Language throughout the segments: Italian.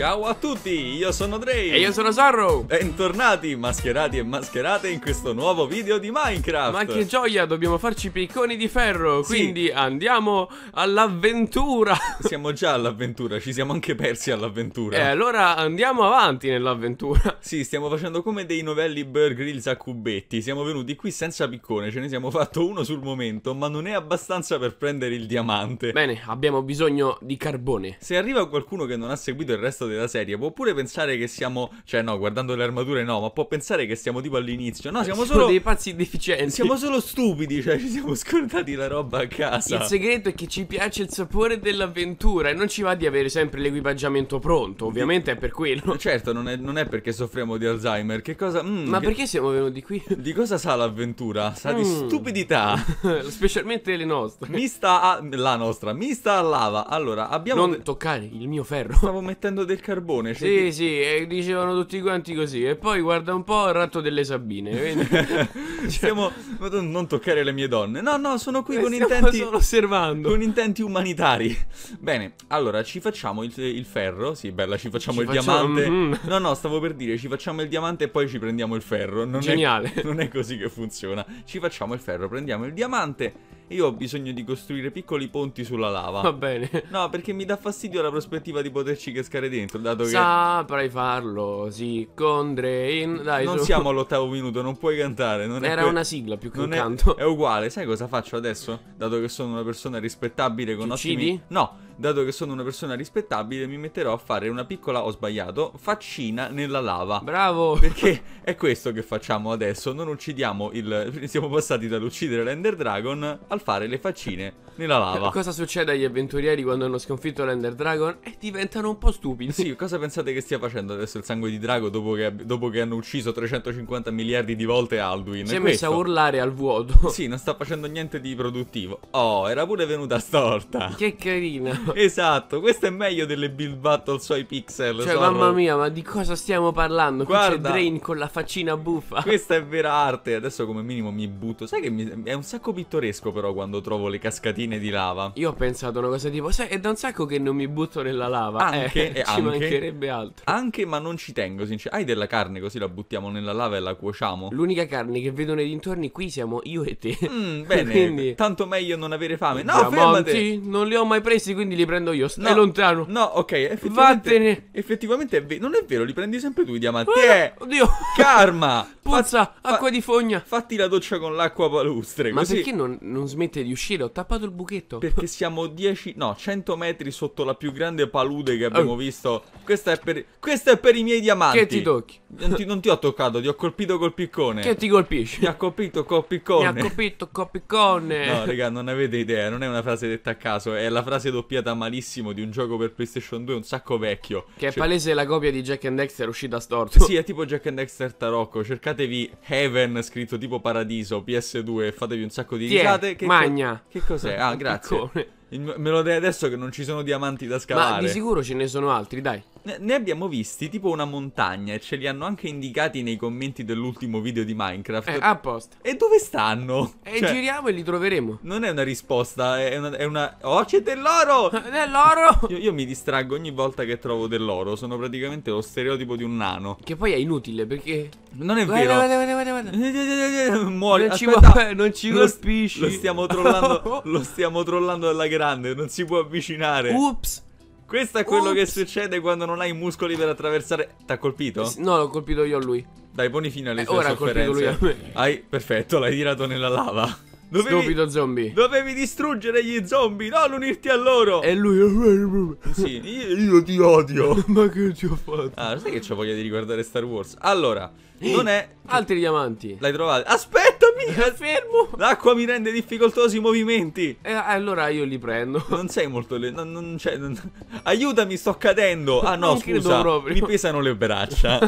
Ciao a tutti, io sono Dre E io sono Sarro Bentornati mascherati e mascherate in questo nuovo video di Minecraft Ma che gioia, dobbiamo farci picconi di ferro sì. Quindi andiamo all'avventura Siamo già all'avventura, ci siamo anche persi all'avventura E eh, allora andiamo avanti nell'avventura Sì, stiamo facendo come dei novelli Bear Grylls a cubetti Siamo venuti qui senza piccone, ce ne siamo fatto uno sul momento Ma non è abbastanza per prendere il diamante Bene, abbiamo bisogno di carbone Se arriva qualcuno che non ha seguito il resto del della serie può pure pensare che siamo, cioè no, guardando le armature no, ma può pensare che siamo tipo all'inizio. No, siamo solo dei pazzi deficienti. Siamo solo stupidi, cioè ci siamo scordati la roba a casa. Il segreto è che ci piace il sapore dell'avventura e non ci va di avere sempre l'equipaggiamento pronto, ovviamente è per quello. Certo, non è, non è perché soffriamo di Alzheimer, che cosa... Mm, ma che... perché siamo venuti qui? Di cosa sa l'avventura? Sa mm. di stupidità. Specialmente le nostre. Mista a... La nostra, mista a lava. Allora, abbiamo... Non toccare il mio ferro. Stavo mettendo del del carbone. Cioè sì, che... sì, e dicevano tutti quanti così. E poi guarda un po' il ratto delle Sabine. Quindi... Cioè- stiamo... Non toccare le mie donne. No, no, sono qui con eh, intenti... osservando. Con intenti umanitari. Bene, allora, ci facciamo il, il ferro. Sì, bella, ci facciamo ci il facciamo... diamante. Mm-hmm. No, no, stavo per dire, ci facciamo il diamante e poi ci prendiamo il ferro. Non Geniale. È... Non è così che funziona. Ci facciamo il ferro, prendiamo il diamante io ho bisogno di costruire piccoli ponti sulla lava. Va bene. No, perché mi dà fastidio la prospettiva di poterci cascare dentro, dato che... Saprai farlo, sì, con Drain. Dai, non su. siamo all'ottavo minuto, non puoi cantare. Non Era que... una sigla più che non un è... canto. È uguale, sai cosa faccio adesso? Dato che sono una persona rispettabile con Ci ottimi... Uccidi? No Dato che sono una persona rispettabile, mi metterò a fare una piccola, ho sbagliato, faccina nella lava. Bravo! Perché è questo che facciamo adesso, non uccidiamo il... Siamo passati dall'uccidere l'Ender Dragon al fare le faccine nella lava. Cosa succede agli avventurieri quando hanno sconfitto l'Ender Dragon? E diventano un po' stupidi. Sì, cosa pensate che stia facendo adesso il sangue di drago dopo che, dopo che hanno ucciso 350 miliardi di volte Alduin? Si è messo a urlare al vuoto. Sì, non sta facendo niente di produttivo. Oh, era pure venuta storta. Che carina. Esatto. esatto, questo è meglio delle build battle sui pixel. Cioè, sono... mamma mia, ma di cosa stiamo parlando? Guarda, Qui c'è Drain con la faccina buffa. Questa è vera arte. Adesso come minimo mi butto. Sai che mi... è un sacco pittoresco però quando trovo le cascatine di lava. Io ho pensato una cosa tipo, sai, è da un sacco che non mi butto nella lava. Eh, anche, eh, ci anche, mancherebbe altro. Anche, ma non ci tengo, sinceramente. Hai della carne così la buttiamo nella lava e la cuociamo? L'unica carne che vedo nei dintorni qui siamo io e te. Mm, bene, quindi... tanto meglio non avere fame. No, Diamanti, fermate! non li ho mai presi, quindi li prendo io. Stai no, lontano. No, ok. Effettivamente, Vattene. Effettivamente è non è vero, li prendi sempre tu i diamanti. Ah, eh, oddio. Karma. Puzza, fa acqua di fogna. Fatti la doccia con l'acqua palustre. Ma così. perché non, non, smette di uscire? Ho tappato il buchetto. Perché siamo 10, no, 100 metri sotto la più grande palude che abbiamo oh. visto. Questa è, per, questa è per i miei diamanti. Che ti tocchi? Non ti, non ti ho toccato, ti ho colpito col piccone. Che ti colpisci? Mi ha colpito col piccone. Mi ha colpito col piccone. No, raga, non avete idea. Non è una frase detta a caso, è la frase doppiata da malissimo di un gioco per PlayStation 2 un sacco vecchio. Che è cioè... palese la copia di Jack and Dexter uscita storto. Sì, è tipo Jack and Dexter Tarocco. Cercatevi Heaven scritto tipo paradiso PS2 e fatevi un sacco di Tiè, risate. Che magna. Co- che cos'è? Ah, grazie. me lo dai adesso che non ci sono diamanti da scavare. Ma di sicuro ce ne sono altri, dai. Ne abbiamo visti tipo una montagna e ce li hanno anche indicati nei commenti dell'ultimo video di Minecraft. Eh, apposta. E dove stanno? E eh, cioè, giriamo e li troveremo. Non è una risposta, è una... È una... Oh, c'è dell'oro! dell'oro! Io, io, mi distraggo ogni volta che trovo dell'oro, sono praticamente lo stereotipo di un nano. Che poi è inutile perché... Non è guarda, vero. Guarda, guarda, guarda, guarda. Eh, eh, Muori, non ci, può... non ci lo, colpisci. Lo stiamo trollando, lo stiamo trollando alla grande, non si può avvicinare. Ups. Questo è quello Oops. che succede quando non hai i muscoli per attraversare. T'ha colpito? No, l'ho colpito io a lui. Dai, poni fine alle eh, sue ora sofferenze. Ora ha colpito lui a me. Hai... Perfetto, l'hai tirato nella lava. Dovevi, Stupido zombie. Dovevi distruggere gli zombie, non unirti a loro. E lui. Sì, io, io ti odio. Ma che ti ho fatto? Ah, sai che ho voglia di riguardare Star Wars? Allora, non è. Altri diamanti. L'hai trovato. Aspettami! È eh, fermo! L'acqua mi rende difficoltosi i movimenti. E eh, allora io li prendo. Non sei molto. Le... Non, non c'è. Non... Aiutami, sto cadendo. Ah, no, non scusa. Mi pesano le braccia.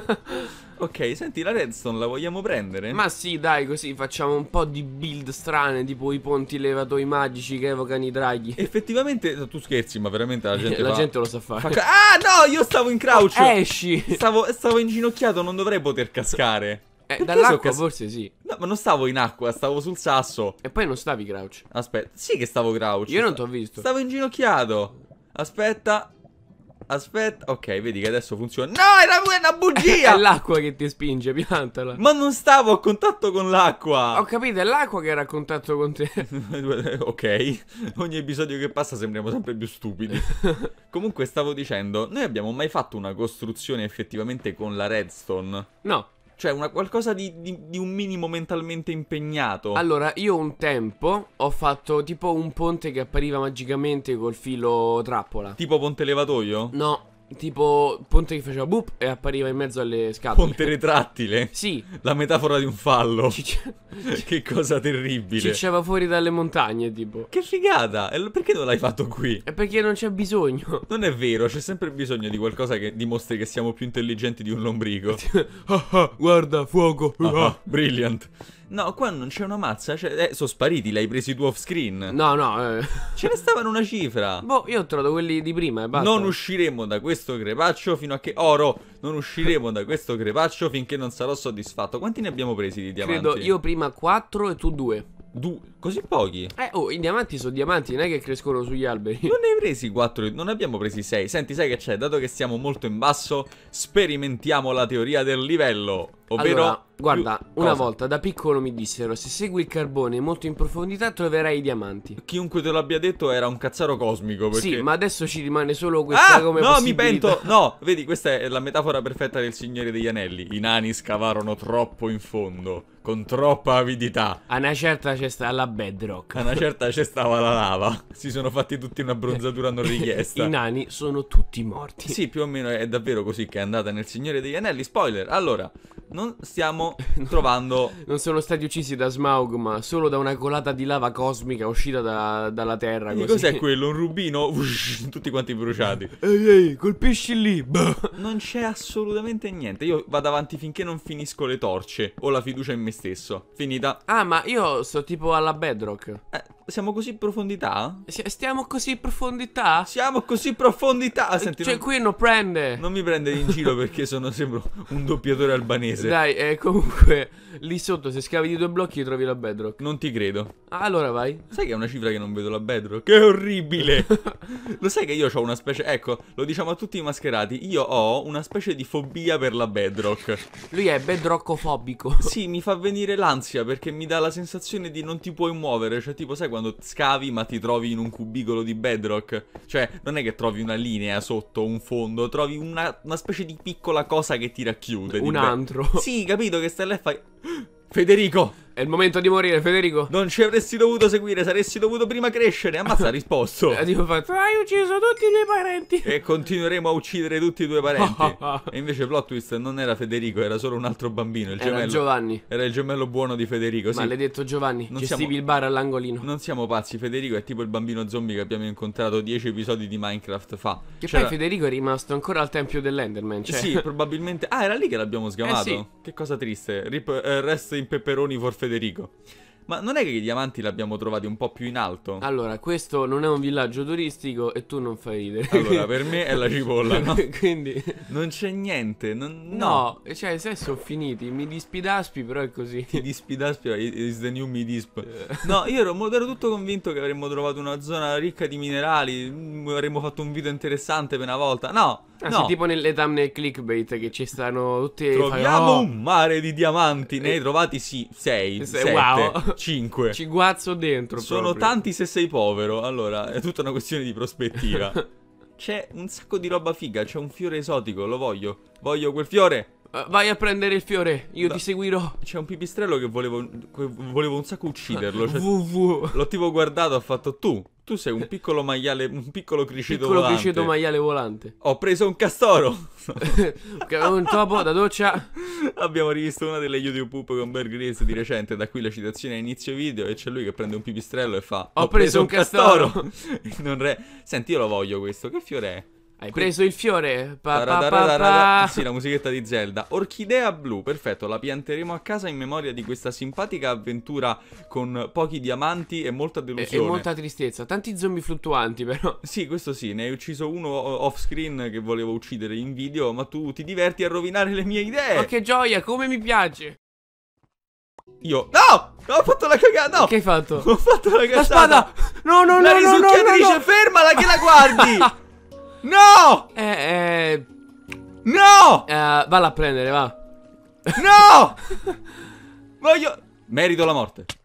Ok, senti, la redstone la vogliamo prendere? Ma sì, dai, così facciamo un po' di build strane, tipo i ponti levatoi magici che evocano i draghi. Effettivamente, tu scherzi, ma veramente la gente La fa... gente lo sa fare. Fa... Ah, no, io stavo in crouch! Oh, esci! Stavo, stavo inginocchiato, non dovrei poter cascare. Eh, dall'acqua cas... forse sì. No, ma non stavo in acqua, stavo sul sasso. E poi non stavi crouch. Aspetta, sì che stavo crouch. Io non ti ho visto. Stavo inginocchiato. Aspetta aspetta. Ok, vedi che adesso funziona. No, era una bugia! è l'acqua che ti spinge, piantala. Ma non stavo a contatto con l'acqua. Ho capito, è l'acqua che era a contatto con te. ok, ogni episodio che passa sembriamo sempre più stupidi. Comunque stavo dicendo, noi abbiamo mai fatto una costruzione effettivamente con la redstone? No. Cioè, una, qualcosa di, di, di, un minimo mentalmente impegnato. Allora, io un tempo ho fatto tipo un ponte che appariva magicamente col filo trappola. Tipo ponte levatoio? No, tipo Ponte che faceva boop e appariva in mezzo alle scatole. Ponte retrattile? Sì. La metafora di un fallo. Ciccia... che cosa terribile. Cicciava fuori dalle montagne, tipo. Che figata! E perché non l'hai fatto qui? È perché non c'è bisogno. Non è vero, c'è sempre bisogno di qualcosa che dimostri che siamo più intelligenti di un lombrico. ah ah, guarda, fuoco. Ah, ah, brilliant. No, qua non c'è una mazza. Cioè, eh, sono spariti, li hai presi tu off screen. No, no. Eh. Ce ne stavano una cifra. Boh, io ho trovato quelli di prima e basta. Non usciremo da questo crepaccio fino a che. Oro, non usciremo da questo crepaccio finché non sarò soddisfatto. Quanti ne abbiamo presi di diamanti? Credo io prima 4 e tu 2. Du- così pochi? Eh, oh, i diamanti sono diamanti, non è che crescono sugli alberi. Non ne hai presi 4, non abbiamo presi 6. Senti, sai che c'è? Dato che siamo molto in basso, sperimentiamo la teoria del livello. Ovvero, allora, guarda, più... una volta da piccolo mi dissero: se segui il carbone molto in profondità troverai i diamanti. Chiunque te l'abbia detto era un cazzaro cosmico. Perché... Sì, ma adesso ci rimane solo ah, questa ah, come No, mi pento. No, vedi, questa è la metafora perfetta del Signore degli Anelli. I nani scavarono troppo in fondo, con troppa avidità. A una certa c'è stata la bedrock. A una certa c'è stava la lava. Si sono fatti tutti una bronzatura non richiesta. I nani sono tutti morti. Sì, più o meno è davvero così che è andata nel Signore degli Anelli. Spoiler, allora non stiamo trovando. non sono stati uccisi da Smaug, ma solo da una colata di lava cosmica uscita da, dalla Terra. Così. Cos'è quello? Un rubino? tutti quanti bruciati. Ehi, ehi, colpisci lì. non c'è assolutamente niente. Io vado avanti finché non finisco le torce. Ho la fiducia in me stesso. Finita. Ah, ma io sto tipo alla bedrock. Eh siamo così in profondità? Stiamo così in profondità? Siamo così in profondità! Eh, senti, cioè, non, qui non prende! Non mi prende in giro perché sono, sembro un doppiatore albanese. Dai, eh, comunque, lì sotto, se scavi di due blocchi, trovi la bedrock. Non ti credo. Allora vai. Sai che è una cifra che non vedo la bedrock? Che orribile! lo sai che io ho una specie... Ecco, lo diciamo a tutti i mascherati. Io ho una specie di fobia per la bedrock. Lui è bedroccofobico. Sì, mi fa venire l'ansia perché mi dà la sensazione di non ti puoi muovere. Cioè, tipo, sai quando scavi ma ti trovi in un cubicolo di bedrock. Cioè, non è che trovi una linea sotto un fondo, trovi una, una specie di piccola cosa che ti racchiude. Un antro. Sì, capito che stai là e fai... Ah, Federico! È il momento di morire, Federico. Non ci avresti dovuto seguire, saresti dovuto prima crescere. Ammazza, risposto. E eh, tipo fatto, hai ucciso tutti i tuoi parenti. E continueremo a uccidere tutti i tuoi parenti. Ah, ah, ah. e invece plot twist non era Federico, era solo un altro bambino. Il gemello, era Giovanni. Era il gemello buono di Federico. Sì. Maledetto Giovanni. Non Gestivi siamo, il bar all'angolino. Non siamo pazzi, Federico è tipo il bambino zombie che abbiamo incontrato dieci episodi di Minecraft fa. Che poi Federico è rimasto ancora al tempio dell'Enderman. Cioè. Sì, probabilmente. Ah, era lì che l'abbiamo sgamato. Eh sì. Che cosa triste. Rip, eh, rest in peperoni for Federico. Ma non è che i diamanti li abbiamo trovati un po' più in alto? Allora, questo non è un villaggio turistico e tu non fai ridere. Allora, per me è la cipolla, no? Quindi... Non c'è niente, non... No. no, cioè, se sono finiti, mi dispidaspi, però è così. Ti dispidaspi, eh, is the new mi disp. Eh. No, io ero, ero, tutto convinto che avremmo trovato una zona ricca di minerali, mm, avremmo fatto un video interessante per una volta. No! Ah, no. sì, tipo nelle thumbnail clickbait che ci stanno tutti Troviamo fai, oh. un mare di diamanti, ne hai eh. trovati sì 6, 7, wow. 5. Ci guazzo dentro Sono proprio. tanti se sei povero. Allora, è tutta una questione di prospettiva. c'è un sacco di roba figa, c'è un fiore esotico, lo voglio. Voglio quel fiore. Eh, vai a prendere il fiore, io da. ti seguirò. C'è un pipistrello che volevo, volevo un sacco ucciderlo. Cioè, L'ho tipo guardato, ha fatto tu. Tu sei un piccolo maiale, un piccolo criceto volante. Piccolo criceto maiale volante. Ho preso un castoro. un topo da doccia. Abbiamo rivisto una delle YouTube poop con Bear Grylls di recente, da qui la citazione a inizio video e c'è lui che prende un pipistrello e fa "Ho, Ho preso, preso, un castoro". castoro. non re... Senti, io lo voglio questo. Che fiore è? Hai preso il fiore. Pa, pa, pa, sì, la musichetta di Zelda. Orchidea blu, perfetto, la pianteremo a casa in memoria di questa simpatica avventura con pochi diamanti e molta delusione. E, e molta tristezza. Tanti zombie fluttuanti, però. Sì, questo sì, ne hai ucciso uno off screen che volevo uccidere in video, ma tu ti diverti a rovinare le mie idee. Ma che gioia, come mi piace. Io. No! Ho fatto la cagata! No! Che hai fatto? Ho fatto la cagata! La spada! No, no, la no! La risucchiatrice, no, no, no. fermala che la guardi! No! Eh, eh... No! Eh, valla a prendere, va. No! Voglio... Merito la morte.